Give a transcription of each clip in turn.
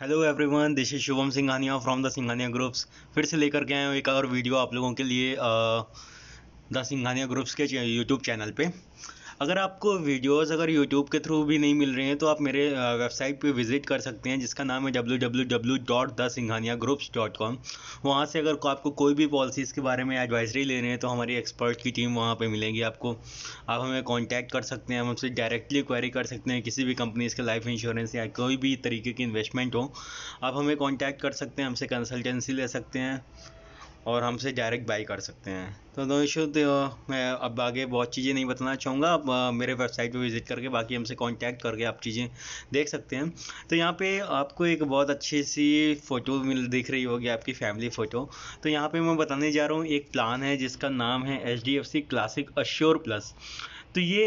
hello everyone this is Shubham Singhania from the Singhania groups फिर से लेकर के आए हूँ एक और वीडियो आप लोगों के लिए द सिंघानिया ग्रुप्स के यूट्यूब चैनल पे अगर आपको वीडियोस अगर यूट्यूब के थ्रू भी नहीं मिल रहे हैं तो आप मेरे वेबसाइट पे विजिट कर सकते हैं जिसका नाम है W W W dot dot the groups com वहाँ से अगर आपको कोई भी पॉलिसीज़ के बारे में एडवाइजरी ले रहे हैं तो हमारी एक्सपर्ट की टीम वहाँ पर मिलेंगी आपको आप हमें कॉन्टैक्ट कर सकते हैं हम हमसे डायरेक्टली क्वेरी कर सकते हैं किसी भी कंपनीज़ के लाइफ इंश्योरेंस या कोई भी तरीके की इन्वेस्टमेंट हो आप हमें कॉन्टैक्ट कर सकते हैं हमसे कंसल्टेंसी ले सकते हैं और हमसे डायरेक्ट बाई कर सकते हैं तो दोस्तों तो मैं अब आगे बहुत चीज़ें नहीं बताना चाहूँगा आप मेरे वेबसाइट पे विज़िट करके बाकी हमसे कांटेक्ट करके आप चीज़ें देख सकते हैं तो यहाँ पे आपको एक बहुत अच्छी सी फ़ोटो मिल दिख रही होगी आपकी फैमिली फ़ोटो तो यहाँ पे मैं बताने जा रहा हूँ एक प्लान है जिसका नाम है H D F C classic assure plus तो ये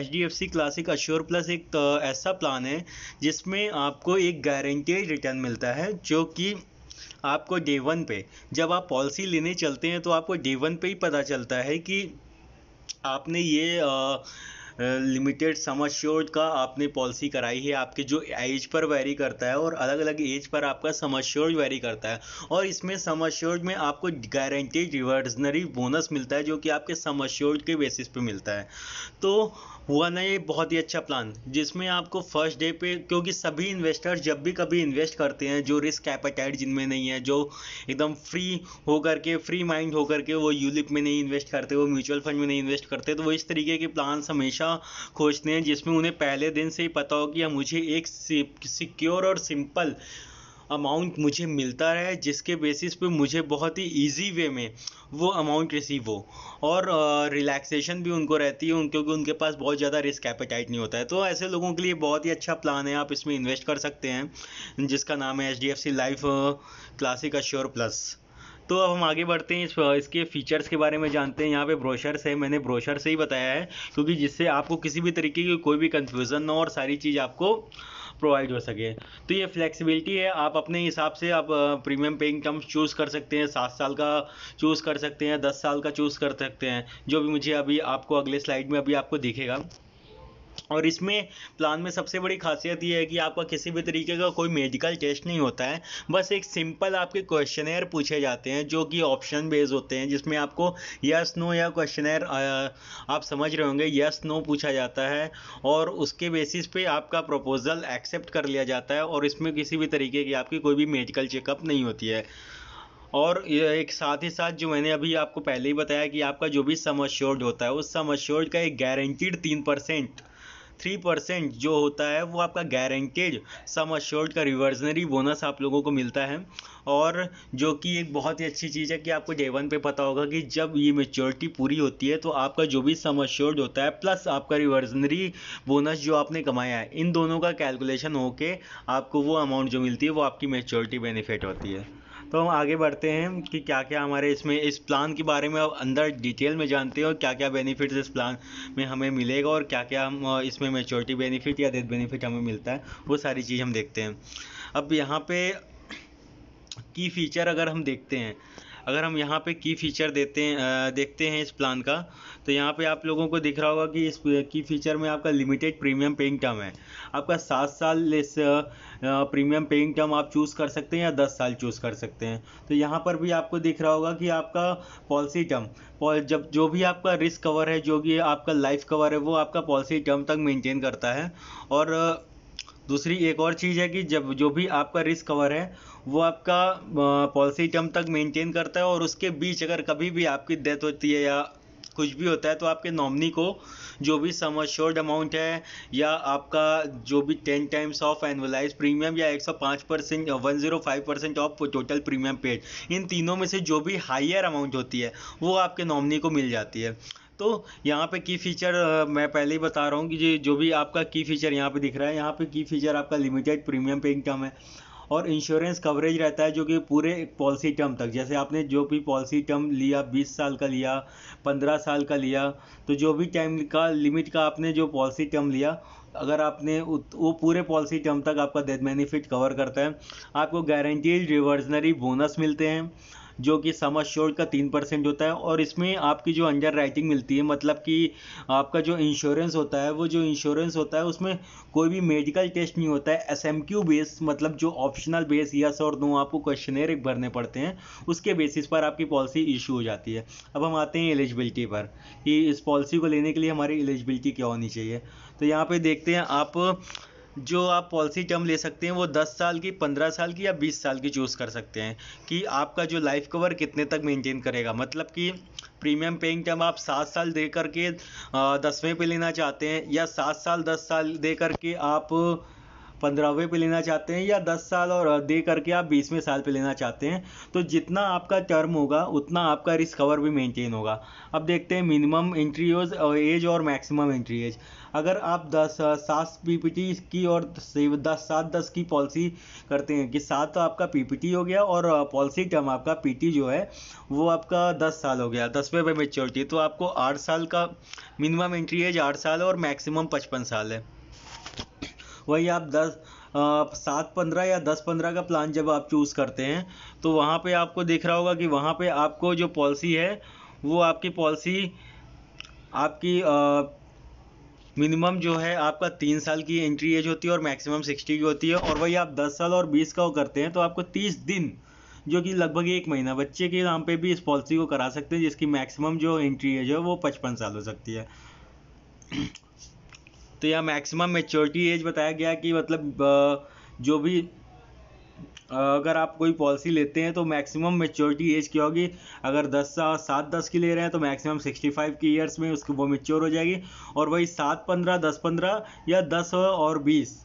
H D F C classic assure plus एक ऐसा प्लान है जिसमें आपको एक गारंटेड रिटर्न मिलता है जो कि आपको डे वन पे जब आप पॉलिसी लेने चलते हैं तो आपको डे वन पे ही पता चलता है कि आपने ये आ, लिमिटेड सम अश्योर्ड का आपने पॉलिसी कराई है आपके जो एज पर वैरी करता है और अलग अलग एज पर आपका सम अश्योर्ड वैरी करता है और इसमें सम अश्योर्ड में आपको गारंटीड रिवर्जनरी बोनस मिलता है जो कि आपके सम अश्योर्ड के बेसिस पे मिलता है तो हुआ ना ये बहुत ही अच्छा प्लान जिसमें आपको फर्स्ट डे पे क्योंकि सभी इन्वेस्टर्स जब भी कभी इन्वेस्ट करते हैं जो रिस्क एपेटाइट जिनमें नहीं है जो एकदम फ्री होकर के फ्री माइंड होकर के वो यूलिप में नहीं इन्वेस्ट करते वो म्यूचुअल फंड में नहीं इन्वेस्ट करते तो वो इस तरीके के प्लान हमेशा खोजते हैं जिसमें उन्हें पहले दिन से ही पता हो कि मुझे एक सिक्योर और सिंपल अमाउंट मुझे मिलता रहे जिसके बेसिस पे मुझे बहुत ही ईजी वे में वो अमाउंट रिसीव हो और रिलैक्सेशन भी उनको रहती है उन क्योंकि उनके पास बहुत ज़्यादा रिस्क एपेटाइट नहीं होता है तो ऐसे लोगों के लिए बहुत ही अच्छा प्लान है आप इसमें इन्वेस्ट कर सकते हैं जिसका नाम है H D F C life classic assure plus तो अब हम आगे बढ़ते हैं इस इसके फीचर्स के बारे में जानते हैं यहाँ पे ब्रोशर्स है मैंने ब्रोशर से ही बताया है क्योंकि जिससे आपको किसी भी तरीके की कोई भी कन्फ्यूज़न ना हो और सारी चीज़ आपको प्रोवाइड हो सके तो ये फ्लेक्सिबिलिटी है आप अपने हिसाब से आप प्रीमियम पेइंग टर्म्स चूज़ कर सकते हैं सात साल का चूज़ कर सकते हैं दस साल का चूज़ कर सकते हैं जो भी मुझे अभी आपको अगले स्लाइड में अभी आपको दिखेगा और इसमें प्लान में सबसे बड़ी खासियत यह है कि आपका किसी भी तरीके का कोई मेडिकल टेस्ट नहीं होता है बस एक सिंपल आपके क्वेश्चनर पूछे जाते हैं जो कि ऑप्शन बेस्ड होते हैं जिसमें आपको यस नो या क्वेश्चनर आप समझ रहे होंगे यस नो पूछा जाता है और उसके बेसिस पे आपका प्रपोजल एक्सेप्ट कर लिया जाता है और इसमें किसी भी तरीके की आपकी कोई भी मेडिकल चेकअप नहीं होती है और एक साथ ही साथ जो मैंने अभी आपको पहले ही बताया कि आपका जो भी सम अश्योर्ड होता है उस सम अश्योर्ड का एक गारंटीड तीन परसेंट थ्री परसेंट जो होता है वो आपका गारंटेड सम अश्योर्ड का रिवर्जनरी बोनस आप लोगों को मिलता है और जो कि एक बहुत ही अच्छी चीज़ है कि आपको डे वन पे पता होगा कि जब ये मेच्योरिटी पूरी होती है तो आपका जो भी सम अश्योर्ड होता है प्लस आपका रिवर्जनरी बोनस जो आपने कमाया है इन दोनों का कैलकुलेशन होके आपको वो अमाउंट जो मिलती है वो आपकी मेच्योरिटी बेनिफिट होती है तो हम आगे बढ़ते हैं कि क्या क्या हमारे इसमें इस प्लान के बारे में अब अंदर डिटेल में जानते हैं और क्या क्या बेनिफिट्स इस प्लान में हमें मिलेगा और क्या क्या हम इसमें मेचोरिटी बेनिफिट या डेथ बेनिफिट हमें मिलता है वो सारी चीज़ हम देखते हैं अब यहाँ पे की फीचर अगर हम देखते हैं अगर हम यहाँ पे की फ़ीचर देते हैं देखते हैं इस प्लान का तो यहाँ पे आप लोगों को दिख रहा होगा कि इस की फ़ीचर में आपका लिमिटेड प्रीमियम पेइंग टर्म है आपका सात साल इस प्रीमियम पेइंग टर्म आप चूज़ कर सकते हैं या दस साल चूज़ कर सकते हैं तो यहाँ पर भी आपको दिख रहा होगा कि आपका पॉलिसी टर्म जब जो भी आपका रिस्क कवर है जो भी आपका लाइफ कवर है वो आपका पॉलिसी टर्म तक मेंटेन करता है और दूसरी एक और चीज़ है कि जब जो भी आपका रिस्क कवर है वो आपका पॉलिसी टर्म तक मेंटेन करता है और उसके बीच अगर कभी भी आपकी डेथ होती है या कुछ भी होता है तो आपके नॉमनी को जो भी सम अमाउंट है या आपका जो भी ten times of annualise premium या एक सौ पाँच percent one zero five percent of total premium paid इन तीनों में से जो भी हाइयर अमाउंट होती है वो आपके नॉमनी को मिल जाती है तो यहाँ पे की फ़ीचर मैं पहले ही बता रहा हूँ कि जी जो भी आपका की फ़ीचर यहाँ पे दिख रहा है यहाँ पे की फ़ीचर आपका लिमिटेड प्रीमियम पे इनकम है और इंश्योरेंस कवरेज रहता है जो कि पूरे पॉलिसी टर्म तक जैसे आपने जो भी पॉलिसी टर्म लिया 20 साल का लिया 15 साल का लिया तो जो भी टाइम का लिमिट का आपने जो पॉलिसी टर्म लिया अगर आपने वो पूरे पॉलिसी टर्म तक आपका डेथ बेनिफिट कवर करता है आपको गारंटीड रिवर्जनरी बोनस मिलते हैं जो कि सम का तीन परसेंट होता है और इसमें आपकी जो अंडर राइटिंग मिलती है मतलब कि आपका जो इंश्योरेंस होता है वो जो इंश्योरेंस होता है उसमें कोई भी मेडिकल टेस्ट नहीं होता है एस एम क्यू बेस मतलब जो ऑप्शनल बेस यस और दो आपको क्वेश्चनर एक भरने पड़ते हैं उसके बेसिस पर आपकी पॉलिसी इशू हो जाती है अब हम आते हैं एलिजिबिलिटी पर कि इस पॉलिसी को लेने के लिए हमारी एलिजिबिलिटी क्या होनी चाहिए तो यहाँ पर देखते हैं आप जो आप पॉलिसी टर्म ले सकते हैं वो दस साल की पंद्रह साल की या बीस साल की चूज़ कर सकते हैं कि आपका जो लाइफ कवर कितने तक मेंटेन करेगा मतलब कि प्रीमियम पेइंग टर्म आप सात साल दे करके दसवें पे लेना चाहते हैं या सात साल दस साल दे करके आप पंद्रहवें पे लेना चाहते हैं या दस साल और दे करके आप बीसवें साल पे लेना चाहते हैं तो जितना आपका टर्म होगा उतना आपका रिस्क कवर भी मेंटेन होगा अब देखते हैं मिनिमम एंट्री एज और मैक्सिमम एंट्री एज अगर आप दस सात पीपीटी की और दस सात दस की पॉलिसी करते हैं कि सात तो आपका पीपीटी हो गया और पॉलिसी टर्म आपका पीटी जो है वो आपका दस साल हो गया दसवें पे मेच्योरिटी तो आपको आठ साल का मिनिमम एंट्री एज आठ साल और मैक्सिमम पचपन साल है वही आप दस सात पंद्रह या दस पंद्रह का प्लान जब आप चूज़ करते हैं तो वहाँ पे आपको देख रहा होगा कि वहाँ पे आपको जो पॉलिसी है वो आपकी पॉलिसी आपकी मिनिमम जो है आपका तीन साल की एंट्री एज होती है और मैक्सिमम सिक्सटी की होती है और वही आप दस साल और बीस का करते हैं तो आपको तीस दिन जो कि लगभग एक महीना बच्चे के नाम पे भी इस पॉलिसी को करा सकते हैं जिसकी मैक्सिमम जो एंट्री एज है वो पचपन साल हो सकती है तो यह मैक्सिमम मेच्योरिटी एज बताया गया कि मतलब जो भी अगर आप कोई पॉलिसी लेते हैं तो मैक्सिमम मेच्योरिटी एज क्या होगी अगर दस साल सात दस की ले रहे हैं तो मैक्सिमम सिक्सटी फाइव की ईयर्स में उसकी वो मेच्योर हो जाएगी और वही सात पंद्रह दस पंद्रह या दस और बीस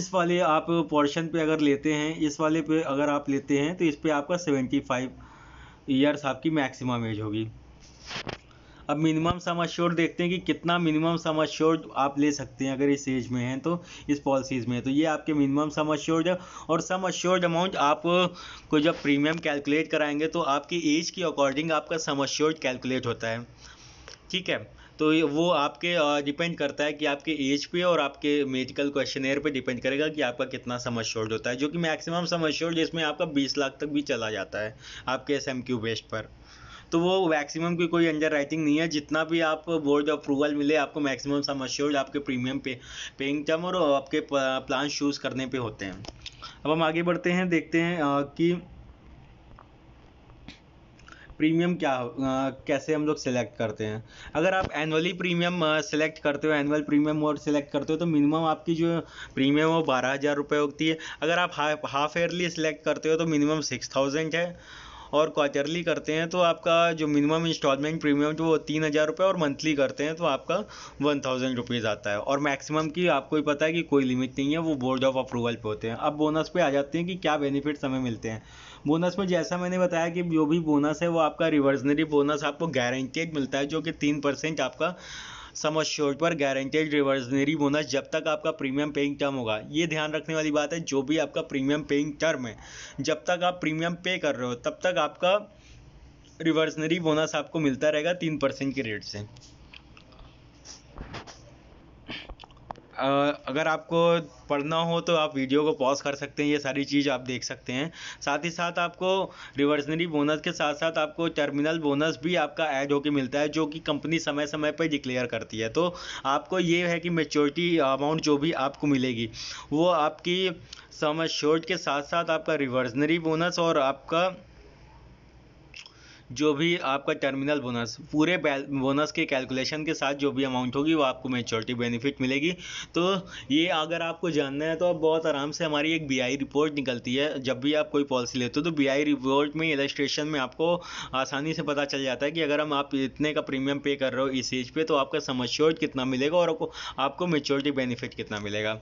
इस वाले आप पोर्शन पे अगर लेते हैं इस वाले पे अगर आप लेते हैं तो इस पर आपका सेवेंटी फाइव ईयर्स आपकी मैक्सिमम एज होगी अब मिनिमम सम अश्योर देखते हैं कि कितना मिनिमम सम अश्योर आप ले सकते हैं अगर इस एज में हैं तो इस पॉलिसीज़ में तो ये आपके मिनिमम सम अश्योर है और सम अश्योर अमाउंट आप को जब प्रीमियम कैलकुलेट कराएंगे तो आपकी एज के अकॉर्डिंग आपका सम अश्योर कैलकुलेट होता है ठीक है तो वो आपके डिपेंड करता है कि आपके एज पे और आपके मेडिकल क्वेश्चनेयर पे डिपेंड करेगा कि आपका कितना सम अश्योर्ड होता है जो कि मैक्सिमम सम अश्योर्ड जिसमें आपका 20 लाख तक भी चला जाता है आपके एस एम क्यू बेस्ट पर तो वो मैक्सिमम की कोई अंडर राइटिंग नहीं है जितना भी आप बोर्ड अप्रूवल मिले आपको मैक्सिमम सम अश्योर्ड आपके प्रीमियम पे पेइंग टर्म और आपके प्लान चूज़ करने पे होते हैं अब हम आगे बढ़ते हैं देखते हैं आ, कि प्रीमियम क्या आ, कैसे हम लोग सेलेक्ट करते हैं अगर आप एनुअली प्रीमियम सेलेक्ट करते हो एनुअल प्रीमियम और सेलेक्ट करते हो तो मिनिमम आपकी जो प्रीमियम वो बारह हज़ार रुपये होती है अगर आप हाफ हाफ ईयरली सेलेक्ट करते हो तो मिनिमम सिक्स थाउजेंड है और क्वार्टरली करते हैं तो आपका जो मिनिमम इंस्टॉलमेंट प्रीमियम जो वो तीन हज़ार रुपये और मंथली करते हैं तो आपका वन थाउजेंड रुपीज़ आता है और मैक्सिमम की आपको ही पता है कि कोई लिमिट नहीं है वो बोर्ड ऑफ अप्रूवल पे होते हैं अब बोनस पे आ जाते हैं कि क्या बेनिफिट्स हमें मिलते हैं बोनस में जैसा मैंने बताया कि जो भी बोनस है वो आपका रिवर्जनरी बोनस आपको गारंटेड मिलता है जो कि तीन परसेंट आपका सम पर गारंटेड रिवर्जनरी बोनस जब तक आपका प्रीमियम पेइंग टर्म होगा ये ध्यान रखने वाली बात है जो भी आपका प्रीमियम पेइंग टर्म है जब तक आप प्रीमियम पे कर रहे हो तब तक आपका रिवर्जनरी बोनस आपको मिलता रहेगा तीन परसेंट के रेट से अगर आपको पढ़ना हो तो आप वीडियो को पॉज कर सकते हैं ये सारी चीज़ आप देख सकते हैं साथ ही साथ आपको रिवर्सनरी बोनस के साथ साथ आपको टर्मिनल बोनस भी आपका ऐड होकर मिलता है जो कि कंपनी समय समय पर डिक्लेयर करती है तो आपको ये है कि मेच्योरिटी अमाउंट जो भी आपको मिलेगी वो आपकी सम शोर्ट के साथ साथ आपका रिवर्सनरी बोनस और आपका जो भी आपका टर्मिनल बोनस पूरे बोनस के कैलकुलेशन के साथ जो भी अमाउंट होगी वो आपको मेच्योरिटी बेनिफिट मिलेगी तो ये अगर आपको जानना है तो आप बहुत आराम से हमारी एक बी रिपोर्ट निकलती है जब भी आप कोई पॉलिसी लेते हो तो बी रिपोर्ट में इलेस्ट्रेशन में आपको आसानी से पता चल जाता है कि अगर हम आप इतने का प्रीमियम पे कर रहे हो इस एज पर तो आपका समश्योर्ड कितना मिलेगा और आपको मेच्योरिटी बेनिफिट कितना मिलेगा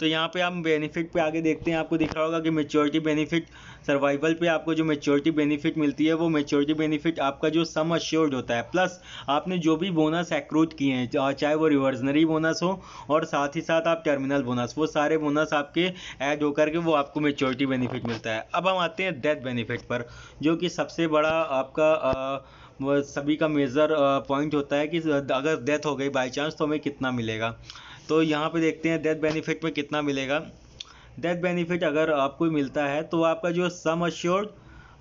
तो यहाँ पे हम बेनिफिट पे आगे देखते हैं आपको दिख रहा होगा कि मेच्योरिटी बेनिफिट सर्वाइवल पे आपको जो मेच्योरिटी बेनिफिट मिलती है वो मेच्योरिटी बेनिफिट आपका जो सम अश्योर्ड होता है प्लस आपने जो भी बोनस एक्रूट किए हैं चाहे वो रिवर्जनरी बोनस हो और साथ ही साथ आप टर्मिनल बोनस वो सारे बोनस आपके ऐड होकर के वो आपको मेच्योरिटी बेनिफिट मिलता है अब हम आते हैं डेथ बेनिफिट पर जो कि सबसे बड़ा आपका आ, सभी का मेजर पॉइंट होता है कि अगर डेथ हो गई बाई चांस तो हमें कितना मिलेगा तो यहाँ पे देखते हैं डेथ बेनिफिट में कितना मिलेगा डेथ बेनिफिट अगर आपको मिलता है तो आपका जो सम अश्योर्ड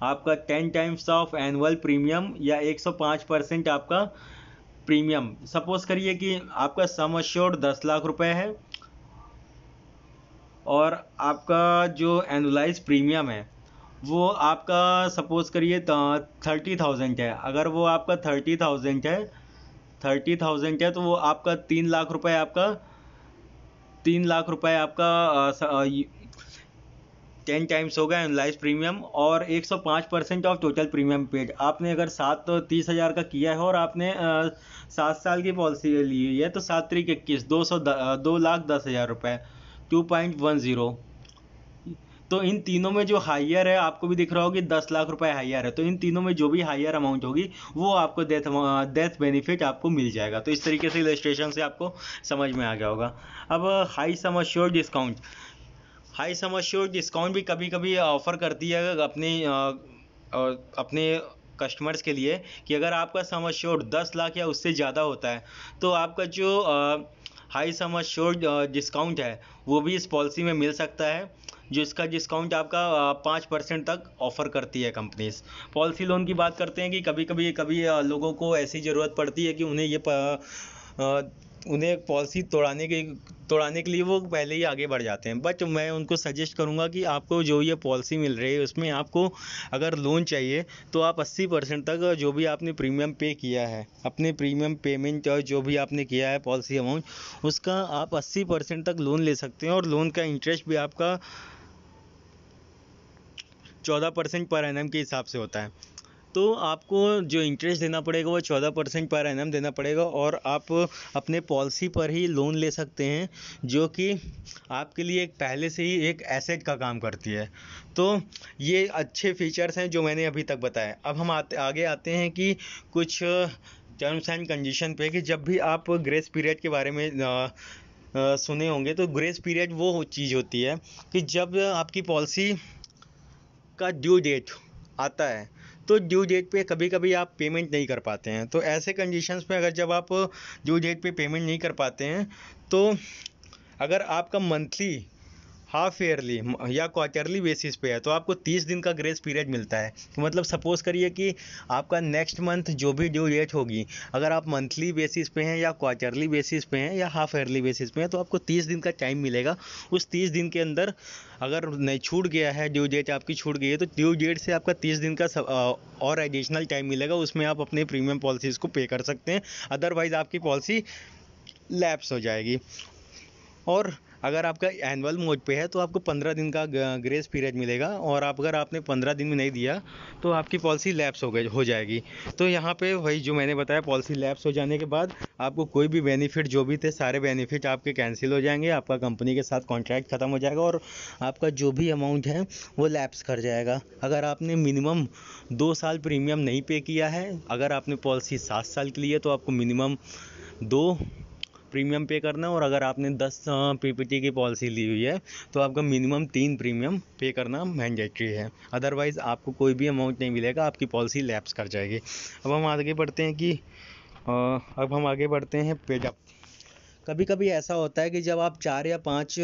आपका ten times of annual premium या पाँच परसेंट आपका प्रीमियम सपोज करिए कि आपका सम अश्योर्ड दस लाख रुपए है और आपका जो एनुलाइज प्रीमियम है वो आपका सपोज करिए थर्टी थाउजेंड है अगर वो आपका थर्टी थाउजेंड है थर्टी थाउजेंड है तो वो आपका तीन लाख रुपए आपका तीन लाख रुपए आपका टेन टाइम्स हो गया एनलाइज प्रीमियम और 105 percent of total premium paid आपने अगर सात तो तीस हज़ार का किया है और आपने सात साल की पॉलिसी ली हुई है तो सात तरीक इक्कीस दो सौ दो लाख दस हज़ार रुपये टू पॉइंट वन ज़ीरो तो इन तीनों में जो हाइयर है आपको भी दिख रहा होगी दस लाख रुपए हाइयर है तो इन तीनों में जो भी हाइयर अमाउंट होगी वो आपको डेथ डेथ बेनिफिट आपको मिल जाएगा तो इस तरीके से रजिस्ट्रेशन से आपको समझ में आ गया होगा अब high sum assured discount high sum assured discount भी कभी कभी ऑफर करती है अपने अपने कस्टमर्स के लिए कि अगर आपका सम अश्योर्ड दस लाख या उससे ज़्यादा होता है तो आपका जो हाई सम अश्योर्ड डिस्काउंट है वो भी इस पॉलिसी में मिल सकता है जो इसका डिस्काउंट आपका पाँच परसेंट तक ऑफ़र करती है कंपनीज पॉलिसी लोन की बात करते हैं कि कभी कभी कभी लोगों को ऐसी ज़रूरत पड़ती है कि उन्हें ये उन्हें पॉलिसी तोड़ाने के तोड़ाने के लिए वो पहले ही आगे बढ़ जाते हैं बट मैं उनको सजेस्ट करूंगा कि आपको जो ये पॉलिसी मिल रही है उसमें आपको अगर लोन चाहिए तो आप 80 परसेंट तक जो भी आपने प्रीमियम पे किया है अपने प्रीमियम पेमेंट और जो भी आपने किया है पॉलिसी अमाउंट उसका आप अस्सी परसेंट तक लोन ले सकते हैं और लोन का इंटरेस्ट भी आपका चौदह परसेंट पर एनम के हिसाब से होता है तो आपको जो इंटरेस्ट देना पड़ेगा वो चौदह परसेंट पर एनम देना पड़ेगा और आप अपने पॉलिसी पर ही लोन ले सकते हैं जो कि आपके लिए एक पहले से ही एक एसेट का काम करती है तो ये अच्छे फीचर्स हैं जो मैंने अभी तक बताए अब हम आते आगे आते हैं कि कुछ टर्म्स एंड कंडीशन पे कि जब भी आप ग्रेस पीरियड के बारे में आ, आ, सुने होंगे तो ग्रेस पीरियड वो चीज़ होती है कि जब आपकी पॉलिसी आपका ड्यू डेट आता है तो ड्यू डेट पे कभी कभी आप पेमेंट नहीं कर पाते हैं तो ऐसे कंडीशंस में अगर जब आप ड्यू डेट पे पेमेंट नहीं कर पाते हैं तो अगर आपका मंथली हाफ ईयरली या क्वार्टरली बेसिस पे है तो आपको 30 दिन का ग्रेस पीरियड मिलता है तो मतलब सपोज़ करिए कि आपका नेक्स्ट मंथ जो भी ड्यू डेट होगी अगर आप मंथली बेसिस पे हैं या क्वार्टरली बेसिस पे हैं या हाफ ईयरली बेसिस पे हैं तो आपको 30 दिन का टाइम मिलेगा उस 30 दिन के अंदर अगर नहीं छूट गया है ड्यू डेट आपकी छूट गई है तो ड्यू डेट से आपका तीस दिन का और एडिशनल टाइम मिलेगा उसमें आप अपने प्रीमियम पॉलिसीज़ को पे कर सकते हैं अदरवाइज़ आपकी पॉलिसी लैप्स हो जाएगी और अगर आपका एनुअल मोड पे है तो आपको पंद्रह दिन का ग्रेस पीरियड मिलेगा और आप अगर आपने पंद्रह दिन में नहीं दिया तो आपकी पॉलिसी लैप्स हो गई हो जाएगी तो यहाँ पे वही जो मैंने बताया पॉलिसी लैप्स हो जाने के बाद आपको कोई भी बेनिफिट जो भी थे सारे बेनिफिट आपके कैंसिल हो जाएंगे आपका कंपनी के साथ कॉन्ट्रैक्ट ख़त्म हो जाएगा और आपका जो भी अमाउंट है वो लैप्स कर जाएगा अगर आपने मिनिमम दो साल प्रीमियम नहीं पे किया है अगर आपने पॉलिसी सात साल की ली है तो आपको मिनिमम दो प्रीमियम पे करना है और अगर आपने दस पीपीटी की पॉलिसी ली हुई है तो आपका मिनिमम तीन प्रीमियम पे करना मैंडेटरी है अदरवाइज़ आपको कोई भी अमाउंट नहीं मिलेगा आपकी पॉलिसी लैप्स कर जाएगी अब हम आगे बढ़ते हैं कि अब हम आगे बढ़ते हैं पेजअप कभी कभी ऐसा होता है कि जब आप चार या पाँच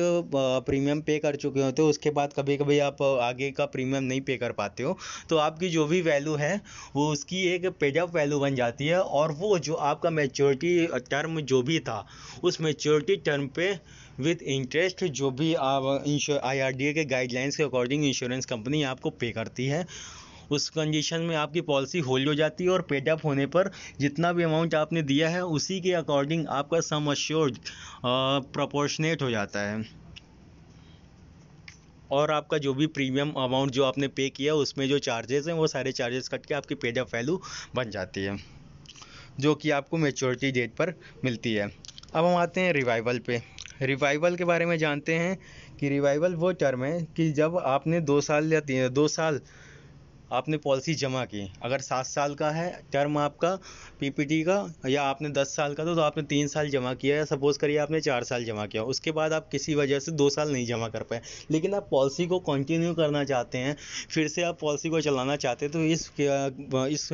प्रीमियम पे कर चुके होते हो उसके बाद कभी कभी आप आगे का प्रीमियम नहीं पे कर पाते हो तो आपकी जो भी वैल्यू है वो उसकी एक पेडअप वैल्यू बन जाती है और वो जो आपका मेच्योरिटी टर्म जो भी था उस मेच्योरिटी टर्म पे विथ इंटरेस्ट जो भी आप इंश्योर आई के गाइडलाइंस के अकॉर्डिंग इंश्योरेंस कंपनी आपको पे करती है उस कंडीशन में आपकी पॉलिसी होल्ड हो जाती है और पेड अप होने पर जितना भी अमाउंट आपने दिया है उसी के अकॉर्डिंग आपका सम अश्योर्ड प्रपोर्शनेट हो जाता है और आपका जो भी प्रीमियम अमाउंट जो आपने पे किया उसमें जो चार्जेस हैं वो सारे चार्जेस कट के आपकी पेड अप वैल्यू बन जाती है जो कि आपको मेच्योरिटी डेट पर मिलती है अब हम आते हैं रिवाइवल पे रिवाइवल के बारे में जानते हैं कि रिवाइवल वो टर्म है कि जब आपने दो साल या तीन दो साल आपने पॉलिसी जमा की अगर सात साल का है टर्म आपका पीपीटी का या आपने दस साल का तो, तो आपने तीन साल जमा किया या सपोज़ करिए आपने चार साल जमा किया उसके बाद आप किसी वजह से दो साल नहीं जमा कर पाए लेकिन आप पॉलिसी को कंटिन्यू करना चाहते हैं फिर से आप पॉलिसी को चलाना चाहते हैं तो इस इस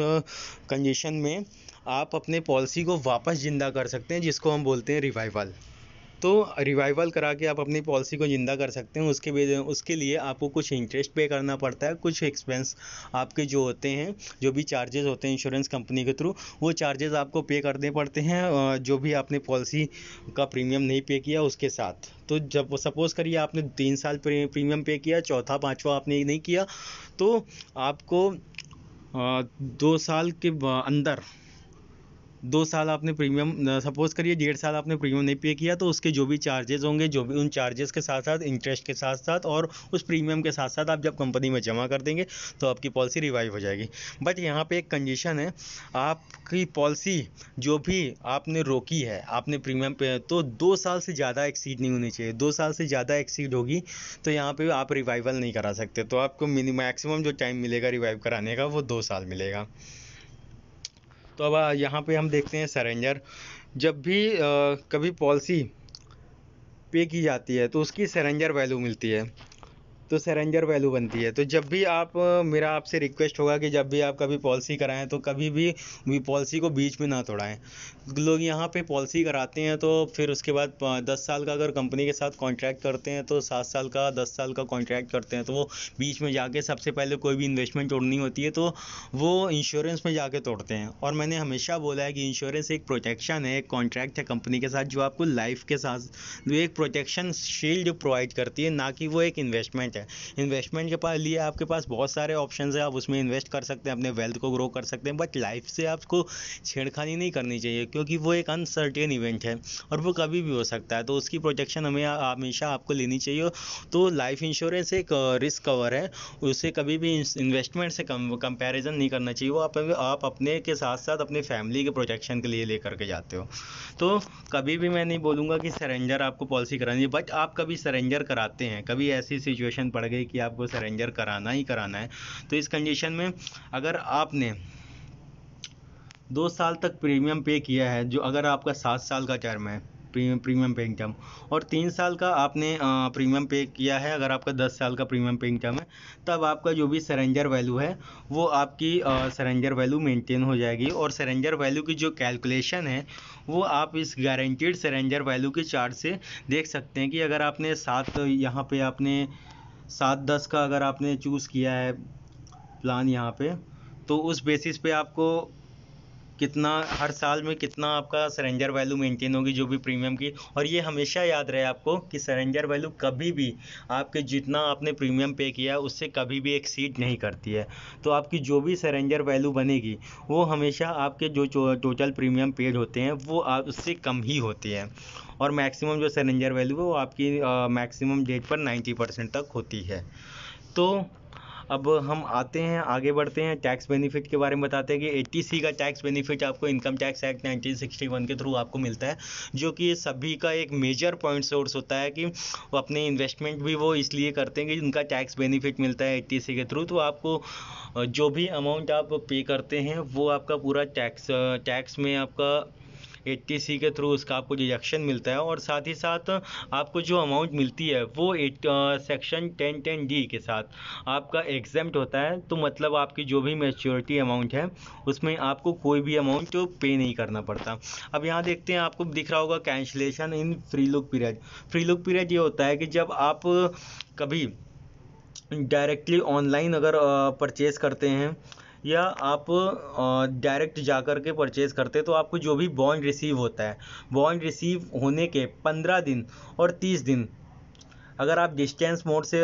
कंडीशन में आप अपने पॉलिसी को वापस ज़िंदा कर सकते हैं जिसको हम बोलते हैं रिवाइवल तो रिवाइवल करा के आप अपनी पॉलिसी को ज़िंदा कर सकते हैं उसके उसके लिए आपको कुछ इंटरेस्ट पे करना पड़ता है कुछ एक्सपेंस आपके जो होते हैं जो भी चार्जेस होते हैं इंश्योरेंस कंपनी के थ्रू वो चार्जेस आपको पे करने पड़ते हैं जो भी आपने पॉलिसी का प्रीमियम नहीं पे किया उसके साथ तो जब सपोज़ करिए आपने तीन साल प्रीमियम पे किया चौथा पाँचवा आपने नहीं किया तो आपको दो साल के अंदर दो साल आपने प्रीमियम सपोज़ करिए डेढ़ साल आपने प्रीमियम नहीं पे किया तो उसके जो भी चार्जेज़ होंगे जो भी उन चार्जेस के साथ साथ इंटरेस्ट के साथ साथ और उस प्रीमियम के साथ साथ आप जब कंपनी में जमा कर देंगे तो आपकी पॉलिसी रिवाइव हो जाएगी बट यहाँ पर एक कंडीशन है आपकी पॉलिसी जो भी आपने रोकी है आपने प्रीमियम पे तो दो साल से ज़्यादा एक्सीड नहीं होनी चाहिए दो साल से ज़्यादा एक्सीड होगी तो यहाँ पर आप रिवाइवल नहीं करा सकते तो आपको मिनिम मैक्सिमम जो टाइम मिलेगा रिवाइव कराने का वो दो साल मिलेगा तो अब यहाँ पे हम देखते हैं सरेंजर जब भी आ, कभी पॉलिसी पे की जाती है तो उसकी सरेंजर वैल्यू मिलती है तो सरेंडर वैल्यू बनती है तो जब भी आप मेरा आपसे रिक्वेस्ट होगा कि जब भी आप कभी पॉलिसी कराएं तो कभी भी पॉलिसी को बीच में ना तोड़ाएं लोग यहाँ पे पॉलिसी कराते हैं तो फिर उसके बाद दस साल का अगर कंपनी के साथ कॉन्ट्रैक्ट करते हैं तो सात साल का दस साल का कॉन्ट्रैक्ट करते हैं तो वो बीच में जाके सबसे पहले कोई भी इन्वेस्टमेंट तोड़नी होती है तो वो इंश्योरेंस में जाके तोड़ते हैं और मैंने हमेशा बोला है कि इंश्योरेंस एक प्रोटेक्शन है एक कॉन्ट्रैक्ट है कंपनी के साथ जो आपको लाइफ के साथ एक प्रोटेक्शन शील्ड प्रोवाइड करती है ना कि वो एक इन्वेस्टमेंट है है इन्वेस्टमेंट के पास लिए आपके पास बहुत सारे ऑप्शन है आप उसमें इन्वेस्ट कर सकते हैं अपने वेल्थ को ग्रो कर सकते हैं बट लाइफ से आपको छेड़खानी नहीं करनी चाहिए क्योंकि वो एक अनसर्टेन इवेंट है और वो कभी भी हो सकता है तो उसकी प्रोटेक्शन हमें हमेशा आपको लेनी चाहिए तो लाइफ इंश्योरेंस एक रिस्क कवर है उसे कभी भी इन्वेस्टमेंट से कम कंपेरिजन नहीं करना चाहिए वो आप, आप अपने के साथ साथ अपने फैमिली के प्रोटेक्शन के लिए लेकर के जाते हो तो कभी भी मैं नहीं बोलूँगा कि सरेंडर आपको पॉलिसी करानी है बट आप कभी सरेंडर कराते हैं कभी ऐसी सिचुएशन पड़ गई कि आपको सरेंडर कराना ही कराना है तो इस कंडीशन में अगर आपने दो साल तक प्रीमियम पे किया है जो अगर आपका सात साल का टर्म है प्रीमियम प्रीमियम पेइंग टर्म और तीन साल का आपने प्रीमियम पे किया है अगर आपका दस साल का प्रीमियम पेइंग टर्म है तब आपका जो भी सरेंडर वैल्यू है वो आपकी सरेंडर वैल्यू मेंटेन हो जाएगी और सरेंडर वैल्यू की जो कैलकुलेशन है वो आप इस गारंटीड सरेंडर वैल्यू के चार्ट से देख सकते हैं कि अगर आपने सात यहाँ पर आपने सात दस का अगर आपने चूज़ किया है प्लान यहाँ पे तो उस बेसिस पे आपको कितना हर साल में कितना आपका सरेंजर वैल्यू मेंटेन होगी जो भी प्रीमियम की और ये हमेशा याद रहे आपको कि सरेंजर वैल्यू कभी भी आपके जितना आपने प्रीमियम पे किया उससे कभी भी एक्सीड नहीं करती है तो आपकी जो भी सरेंजर वैल्यू बनेगी वो हमेशा आपके जो टोटल प्रीमियम पेड होते हैं वो आप उससे कम ही होती है और मैक्सिमम जो सरेंजर वैल्यू है वो आपकी मैक्सिमम डेट पर नाइन्टी परसेंट तक होती है तो अब हम आते हैं आगे बढ़ते हैं टैक्स बेनिफिट के बारे में बताते हैं कि एटीसी सी का टैक्स बेनिफिट आपको इनकम टैक्स एक्ट 1961 के थ्रू आपको मिलता है जो कि सभी का एक मेजर पॉइंट सोर्स होता है कि वो अपने इन्वेस्टमेंट भी वो इसलिए करते हैं कि उनका टैक्स बेनिफिट मिलता है एटीसी के थ्रू तो आपको जो भी अमाउंट आप पे करते हैं वो आपका पूरा टैक्स टैक्स में आपका एट्टी के थ्रू उसका आपको डिडक्शन मिलता है और साथ ही साथ आपको जो अमाउंट मिलती है वो at section ten ten D के साथ आपका एग्जाम्ट होता है तो मतलब आपकी जो भी मेच्योरिटी अमाउंट है उसमें आपको कोई भी अमाउंट पे नहीं करना पड़ता अब यहाँ देखते हैं आपको दिख रहा होगा cancellation in free look period free look period ये होता है कि जब आप कभी डायरेक्टली ऑनलाइन अगर परचेज़ करते हैं या आप डायरेक्ट जा कर के परचेज़ करते तो आपको जो भी बॉन्ड रिसीव होता है बॉन्ड रिसीव होने के पंद्रह दिन और तीस दिन अगर आप डिस्टेंस मोड से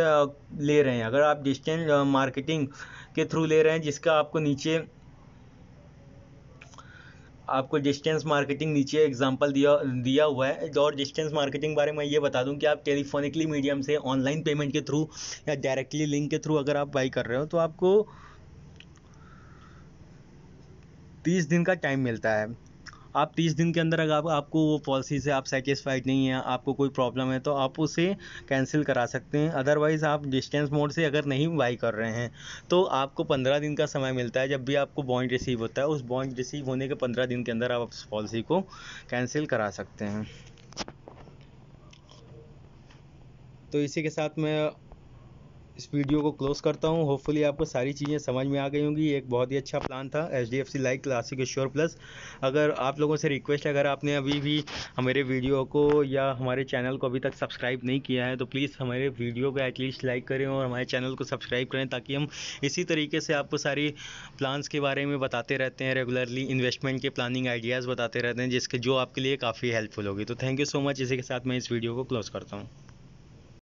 ले रहे हैं अगर आप डिस्टेंस मार्केटिंग के थ्रू ले रहे हैं जिसका आपको नीचे आपको डिस्टेंस मार्केटिंग नीचे एग्जांपल दिया दिया हुआ है और डिस्टेंस मार्केटिंग बारे में ये बता दूं कि आप टेलीफोनिकली मीडियम से ऑनलाइन पेमेंट के थ्रू या डायरेक्टली लिंक के थ्रू अगर आप बाई कर रहे हो तो आपको तीस दिन का टाइम मिलता है आप तीस दिन के अंदर अगर आप, आपको वो पॉलिसी से आप सेटिस्फाइड नहीं है आपको कोई प्रॉब्लम है तो आप उसे कैंसिल करा सकते हैं अदरवाइज़ आप डिस्टेंस मोड से अगर नहीं बाई कर रहे हैं तो आपको पंद्रह दिन का समय मिलता है जब भी आपको बॉइंट रिसीव होता है उस बॉन्ड रिसीव होने के पंद्रह दिन के अंदर आप उस पॉलिसी को कैंसिल करा सकते हैं तो इसी के साथ मैं इस वीडियो को क्लोज करता हूँ होपफुली आपको सारी चीज़ें समझ में आ गई होंगी एक बहुत ही अच्छा प्लान था H D F C like classic assure plus अगर आप लोगों से रिक्वेस्ट है अगर आपने अभी भी हमारे वीडियो को या हमारे चैनल को अभी तक सब्सक्राइब नहीं किया है तो प्लीज़ हमारे वीडियो को एटलीस्ट लाइक करें और हमारे चैनल को सब्सक्राइब करें ताकि हम इसी तरीके से आपको सारी प्लान्स के बारे में बताते रहते हैं रेगुलरली इन्वेस्टमेंट के प्लानिंग आइडियाज़ बताते रहते हैं जिसके जो आपके लिए काफ़ी हेल्पफुल होगी तो थैंक यू सो मच इसी के साथ मैं इस वीडियो को क्लोज़ करता हूँ